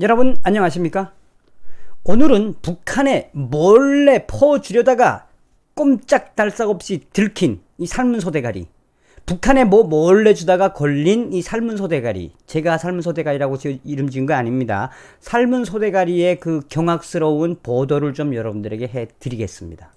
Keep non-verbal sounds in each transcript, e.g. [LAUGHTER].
여러분 안녕하십니까? 오늘은 북한에 몰래 퍼주려다가 꼼짝 달싹 없이 들킨 이 삶은소 대가리 북한에 뭐 몰래 주다가 걸린 이 삶은소 대가리 제가 삶은소 대가리라고 이름 지은 거 아닙니다 삶은소 대가리의 그 경악스러운 보도를 좀 여러분들에게 해드리겠습니다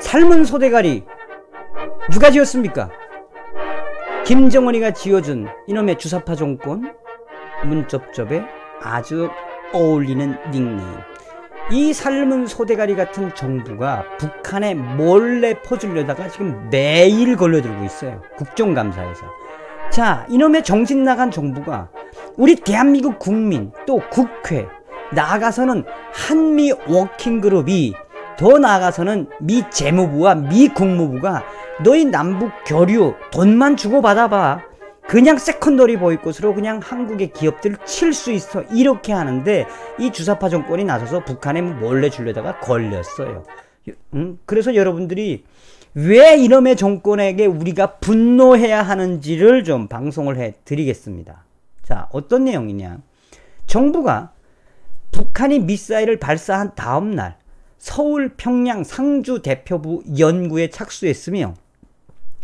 삶은소 대가리 누가 지었습니까? 김정은이가 지어준 이놈의 주사파 종권 문쩝쩝에 아주 어울리는 닉네임. 이 삶은 소대가리 같은 정부가 북한에 몰래 퍼주려다가 지금 매일 걸려들고 있어요. 국정감사에서. 자, 이놈의 정신 나간 정부가 우리 대한민국 국민 또 국회 나가서는 한미 워킹그룹이 더 나아가서는 미 재무부와 미 국무부가 너희 남북 교류 돈만 주고 받아봐. 그냥 세컨더리 보이콧으로 그냥 한국의 기업들을 칠수 있어 이렇게 하는데 이 주사파 정권이 나서서 북한에 뭐 몰래 줄려다가 걸렸어요. 음? 그래서 여러분들이 왜 이놈의 정권에게 우리가 분노해야 하는지를 좀 방송을 해 드리겠습니다. 자, 어떤 내용이냐? 정부가 북한이 미사일을 발사한 다음 날 서울 평양 상주 대표부 연구에 착수했으며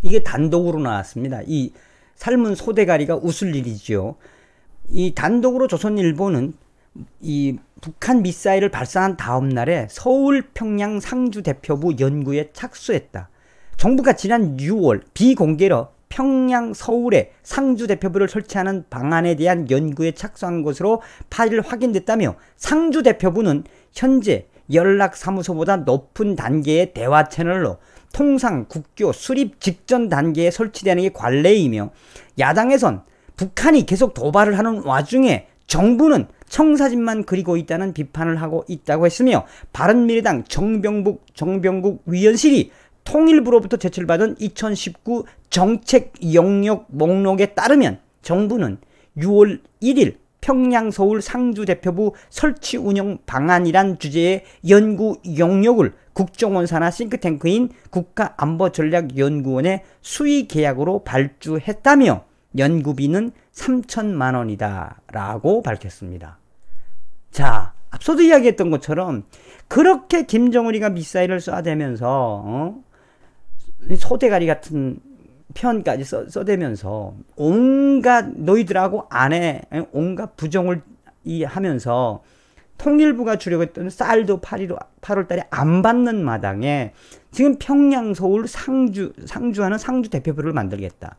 이게 단독으로 나왔습니다. 이 삶은 소대가리가 웃을 일이지요. 이 단독으로 조선일보는 이 북한 미사일을 발사한 다음 날에 서울 평양 상주 대표부 연구에 착수했다. 정부가 지난 6월 비공개로 평양 서울에 상주 대표부를 설치하는 방안에 대한 연구에 착수한 것으로 파일 확인됐다며 상주 대표부는 현재 연락사무소보다 높은 단계의 대화 채널로 통상 국교 수립 직전 단계에 설치되는 게 관례이며 야당에선 북한이 계속 도발을 하는 와중에 정부는 청사진만 그리고 있다는 비판을 하고 있다고 했으며 바른미래당 정병국 정병국 위원실이 통일부로부터 제출받은 2019 정책 영역 목록에 따르면 정부는 6월 1일 평양 서울 상주 대표부 설치 운영 방안이란 주제의 연구 용역을 국정원 산하 싱크탱크인 국가안보전략연구원의 수의 계약으로 발주했다며 연구비는 3천만 원이다 라고 밝혔습니다. 자 앞서도 이야기했던 것처럼 그렇게 김정은이가 미사일을 쏴대면서 어? 소대가리 같은 편까지 써, 써대면서 온갖 너희들하고 안에 온갖 부정을 이 하면서 통일부가 주려했던 고 쌀도 8월, 8월달에 안 받는 마당에 지금 평양, 서울, 상주, 상주하는 상주 대표부를 만들겠다.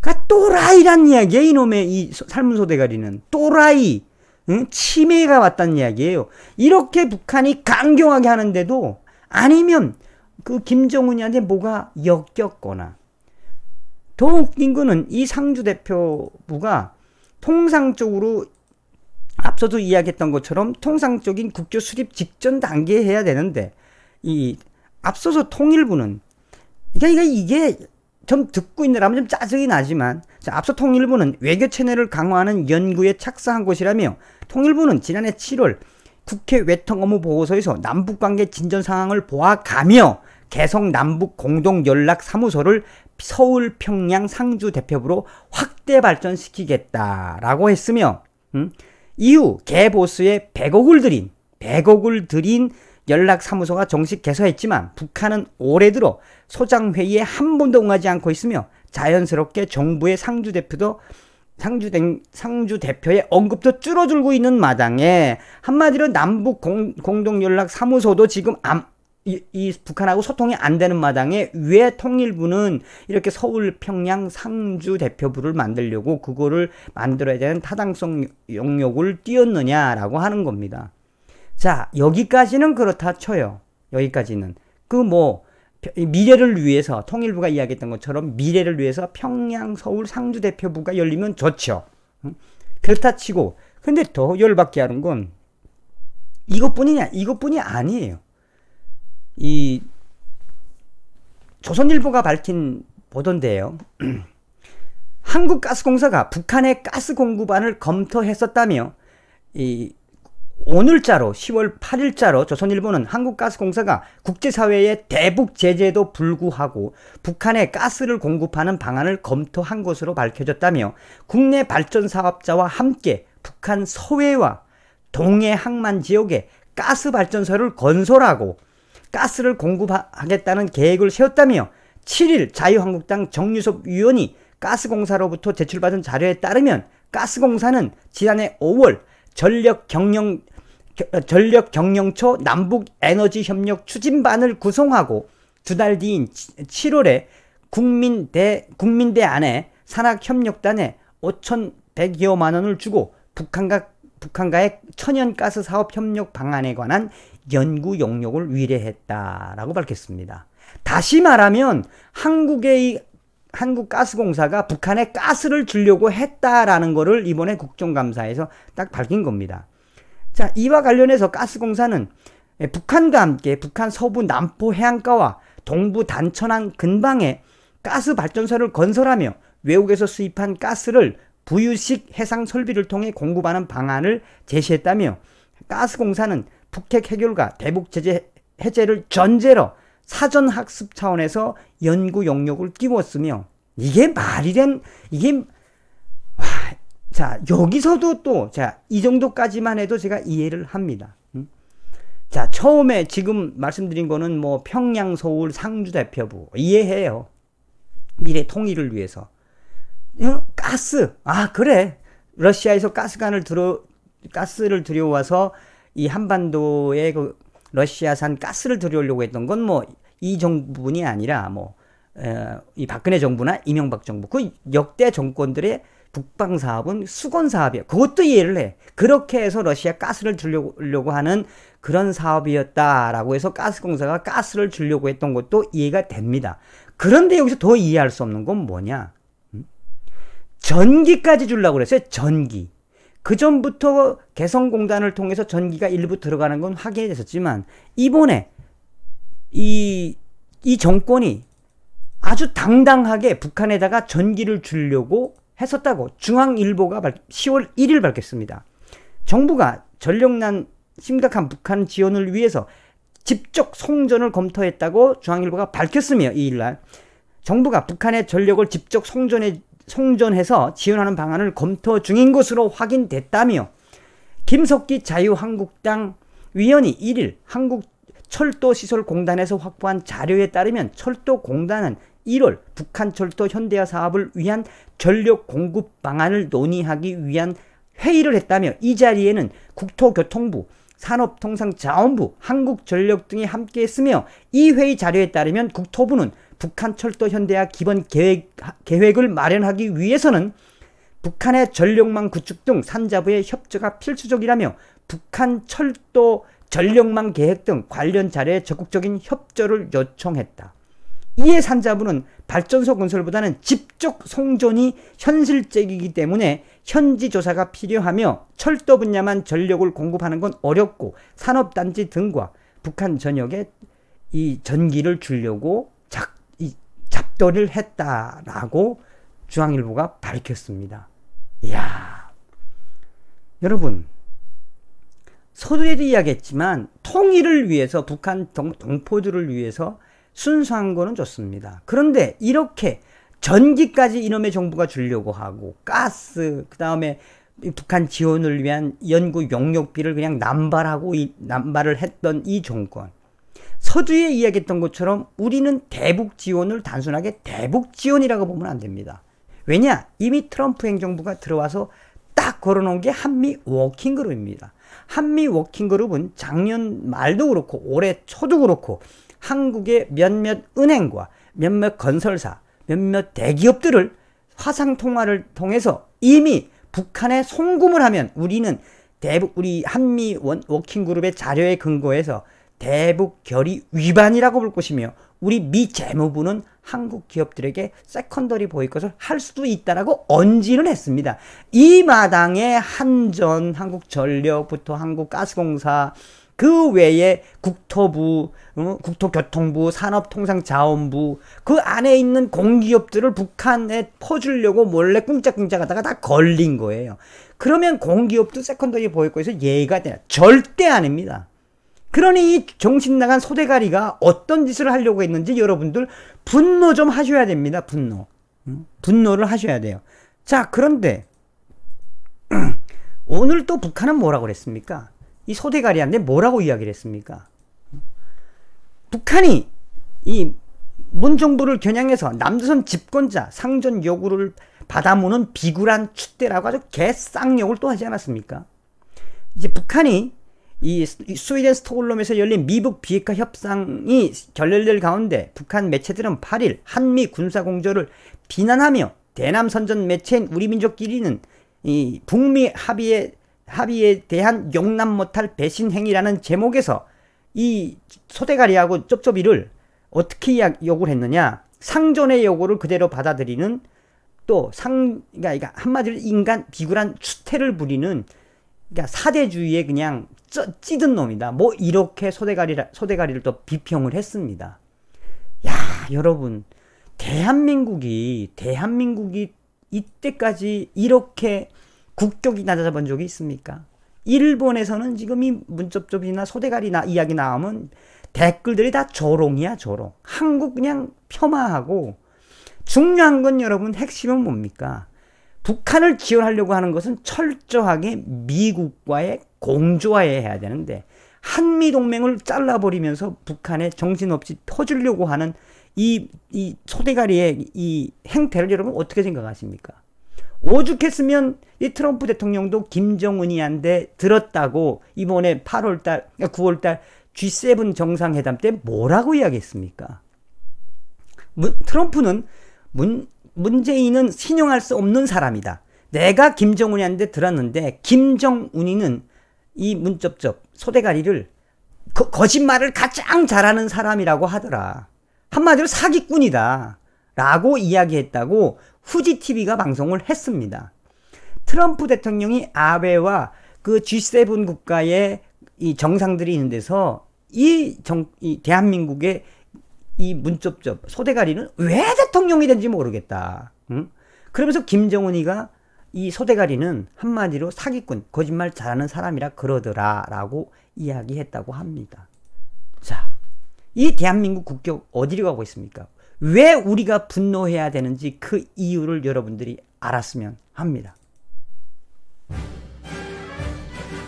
그러니까 또라이란 이야기야 이놈의 이 삶은 소대가리는 또라이 응? 치매가 왔다는 이야기예요. 이렇게 북한이 강경하게 하는데도 아니면 그 김정은이한테 뭐가 역겹거나 더 웃긴 거는 이 상주 대표부가 통상적으로 앞서도 이야기했던 것처럼 통상적인 국교 수립 직전 단계에 해야 되는데 이 앞서서 통일부는 그러니까 이게 좀 듣고 있느라면 좀 짜증이 나지만 자, 앞서 통일부는 외교 채널을 강화하는 연구에 착수한 것이라며 통일부는 지난해 7월 국회 외통 업무 보고서에서 남북 관계 진전 상황을 보아가며 개성 남북 공동 연락 사무소를 서울, 평양, 상주 대표부로 확대 발전시키겠다라고 했으며 음? 이후 개보수에 100억을 들인 100억을 들인 연락사무소가 정식 개소했지만 북한은 올해 들어 소장회의에 한 번도 응하지 않고 있으며 자연스럽게 정부의 상주 대표도 상주, 대, 상주 대표의 언급도 줄어들고 있는 마당에 한마디로 남북 공, 동연락사무소도 지금 이, 이, 북한하고 소통이 안 되는 마당에 왜 통일부는 이렇게 서울 평양 상주 대표부를 만들려고 그거를 만들어야 되는 타당성 용역을 띄었느냐라고 하는 겁니다. 자 여기까지는 그렇다 쳐요. 여기까지는 그 뭐 미래를 위해서 통일부가 이야기했던 것처럼 미래를 위해서 평양 서울 상주 대표부가 열리면 좋죠. 그렇다 치고 근데 더 열받게 하는 건 이것뿐이냐 이것뿐이 아니에요. 이 조선일보가 밝힌 보도인데요. [CLEARS THROAT] 한국가스공사가 북한의 가스 공급안을 검토했었다며 이 오늘자로 10월 8일자로 조선일보는 한국가스공사가 국제사회의 대북 제재도 불구하고 북한에 가스를 공급하는 방안을 검토한 것으로 밝혀졌다며 국내 발전 사업자와 함께 북한 서해와 동해 항만 지역에 가스 발전소를 건설하고 가스를 공급하겠다는 계획을 세웠다며 7일 자유한국당 정유섭 위원이 가스공사로부터 제출받은 자료에 따르면 가스공사는 지난해 5월 전력 경영 전력 경영처 남북 에너지 협력 추진반을 구성하고 두 달 뒤인 7월에 국민대 국민대 안에 산학협력단에 5,100여만 원을 주고 북한과 북한과의 천연가스 사업 협력 방안에 관한 연구 용역을 위례했다라고 밝혔습니다. 다시 말하면 한국의 한국가스공사가 북한에 가스를 주려고 했다라는 것을 이번에 국정감사에서 딱 밝힌 겁니다. 자, 이와 관련해서 가스공사는 북한과 함께 북한 서부 남포 해안가와 동부 단천항 근방에 가스 발전소를 건설하며 외국에서 수입한 가스를 부유식 해상 설비를 통해 공급하는 방안을 제시했다며 가스공사는 북핵 해결과 대북 제재 해제를 전제로 사전 학습 차원에서 연구 용역을 끼웠으며 이게 말이 된 이게 와, 자 여기서도 또 자 이 정도까지만 해도 제가 이해를 합니다. 음? 자 처음에 지금 말씀드린 거는 뭐 평양 서울 상주 대표부 이해해요. 미래 통일을 위해서 어? 가스 아 그래 러시아에서 가스관을 들어 가스를 들여와서 이 한반도에 그 러시아산 가스를 들여오려고 했던 건 뭐 이 정부분이 아니라 뭐 이 박근혜 정부나 이명박 정부 그 역대 정권들의 북방 사업은 수건 사업이에요 그것도 이해를 해. 그렇게 해서 러시아 가스를 주려고 하는 그런 사업이었다라고 해서 가스공사가 가스를 주려고 했던 것도 이해가 됩니다. 그런데 여기서 더 이해할 수 없는 건 뭐냐? 음? 전기까지 주려고 그랬어요. 전기. 그 전부터 개성공단을 통해서 전기가 일부 들어가는 건 확인됐었지만 이번에 이, 이 정권이 아주 당당하게 북한에다가 전기를 주려고 했었다고 중앙일보가 10월 1일 밝혔습니다. 정부가 전력난 심각한 북한 지원을 위해서 직접 송전을 검토했다고 중앙일보가 밝혔으며 이일날 정부가 북한의 전력을 직접 송전에 총전해서 지원하는 방안을 검토 중인 것으로 확인됐다며 김석기 자유한국당 위원이 1일 한국철도시설공단에서 확보한 자료에 따르면 철도공단은 1월 북한 철도 현대화 사업을 위한 전력 공급 방안을 논의하기 위한 회의를 했다며 이 자리에는 국토교통부, 산업통상자원부, 한국전력 등이 함께했으며 이 회의 자료에 따르면 국토부는 북한 철도 현대화 기본 계획, 계획을 마련하기 위해서는 북한의 전력망 구축 등 산자부의 협조가 필수적이라며 북한 철도 전력망 계획 등 관련 자료에 적극적인 협조를 요청했다. 이에 산자부는 발전소 건설보다는 직접 송전이 현실적이기 때문에 현지 조사가 필요하며 철도 분야만 전력을 공급하는 건 어렵고 산업단지 등과 북한 전역에 이 전기를 주려고 잡도를 했다라고 중앙일보가 밝혔습니다. 이야. 여러분, 서두에도 이야기했지만 통일을 위해서 북한 동, 동포들을 위해서 순수한 거는 좋습니다. 그런데 이렇게 전기까지 이놈의 정부가 주려고 하고 가스 그다음에 북한 지원을 위한 연구 용역비를 그냥 남발하고 남발을 했던 이 정권 서두에 이야기했던 것처럼 우리는 대북 지원을 단순하게 대북 지원이라고 보면 안 됩니다. 왜냐? 이미 트럼프 행정부가 들어와서 딱 걸어놓은 게 한미 워킹그룹입니다. 한미 워킹그룹은 작년 말도 그렇고 올해 초도 그렇고 한국의 몇몇 은행과 몇몇 건설사, 몇몇 대기업들을 화상통화를 통해서 이미 북한에 송금을 하면 우리는 대북, 우리 한미 원, 워킹그룹의 자료에 근거해서 대북 결의 위반이라고 볼 것이며 우리 미 재무부는 한국 기업들에게 세컨더리 보이콧을 할 수도 있다라고 언지는 했습니다. 이 마당에 한전, 한국전력부터 한국가스공사 그 외에 국토부, 음, 국토교통부, 산업통상자원부 그 안에 있는 공기업들을 북한에 퍼주려고 몰래 꿍짝꿍짝하다가 다 걸린 거예요. 그러면 공기업도 세컨더리 보이콧에서 예의가 되나? 절대 아닙니다. 그러니 이 정신 나간 소대가리가 어떤 짓을 하려고 했는지 여러분들 분노 좀 하셔야 됩니다. 분노. 분노를 하셔야 돼요. 자, 그런데 [CLEARS THROAT] 오늘 또 북한은 뭐라고 그랬습니까? 이 소대가리한테 뭐라고 이야기를 했습니까? 북한이 이 문정부를 겨냥해서 남조선 집권자 상전 요구를 받아모는 비굴한 축대라고 아주 개쌍욕을 또 하지 않았습니까? 이제 북한이 이 스웨덴 스톡홀름에서 열린 미북 비핵화 협상이 결렬될 가운데 북한 매체들은 8일 한미 군사 공조를 비난하며 대남 선전 매체인 우리 민족끼리는 이 북미 합의에 합의에 대한 용납 못할 배신 행위라는 제목에서 이 소대가리하고 쩝쩝이를 어떻게 요구를 했느냐 상존의 요구를 그대로 받아들이는 또 상, 그러니까 한마디로 인간 비굴한 추태를 부리는 그러니까 사대주의의 그냥 쪄, 찌든 놈이다. 뭐 이렇게 소대가리, 소대가리를 또 비평을 했습니다. 야, 여러분. 대한민국이, 대한민국이 이때까지 이렇게 국격이 낮아본 져 적이 있습니까? 일본에서는 지금 이 문접접이나 소대가리나 이야기 나오면 댓글들이 다 조롱이야, 조롱. 한국 그냥 폄하하고 중요한 건 여러분 핵심은 뭡니까? 북한을 지원하려고 하는 것은 철저하게 미국과의 공조화해야 되는데 한미 동맹을 잘라버리면서 북한에 정신없이 퍼주려고 하는 이, 이 소대가리의 이 행태를 여러분 어떻게 생각하십니까? 오죽했으면 이 트럼프 대통령도 김정은이한테 들었다고 이번에 8월달, 9월달 G7 정상회담 때 뭐라고 이야기했습니까? 문, 트럼프는 문, 문재인은 신용할 수 없는 사람이다. 내가 김정은이한테 들었는데 김정은이는 이문접접 소대가리를 거, 거짓말을 가장 잘하는 사람이라고 하더라. 한마디로 사기꾼이다. 라고 이야기했다고 후지TV가 방송을 했습니다. 트럼프 대통령이 아베와 그 G7 국가의 이 정상들이 있는 데서 이, 정, 이 대한민국의 이 문쩝쩝 소대가리는 왜 대통령이 된지 모르겠다. 응? 그러면서 김정은이가 이 소대가리는 한마디로 사기꾼, 거짓말 잘하는 사람이라 그러더라 라고 이야기했다고 합니다. 자, 이 대한민국 국격 어디로 가고 있습니까? 왜 우리가 분노해야 되는지 그 이유를 여러분들이 알았으면 합니다.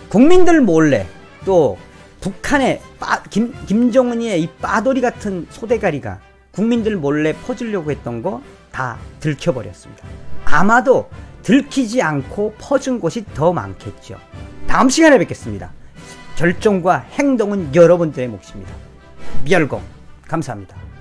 국민들 몰래 또 북한의 빠, 김, 김정은이의 이 빠돌이 같은 소대가리가 국민들 몰래 퍼주려고 했던 거 다 들켜버렸습니다. 아마도 들키지 않고 퍼준 곳이 더 많겠죠. 다음 시간에 뵙겠습니다. 결정과 행동은 여러분들의 몫입니다. 멸공 감사합니다.